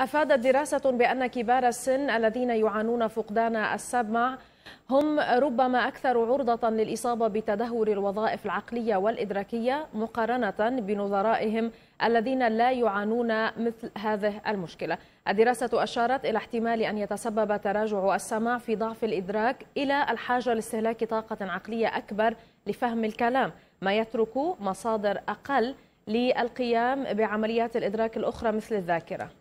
أفادت دراسة بأن كبار السن الذين يعانون فقدان السمع هم ربما أكثر عرضة للإصابة بتدهور الوظائف العقلية والإدراكية مقارنة بنظرائهم الذين لا يعانون مثل هذه المشكلة الدراسة أشارت إلى احتمال أن يتسبب تراجع السمع في ضعف الإدراك إلى الحاجة لاستهلاك طاقة عقلية أكبر لفهم الكلام ما يترك مصادر أقل للقيام بعمليات الإدراك الأخرى مثل الذاكرة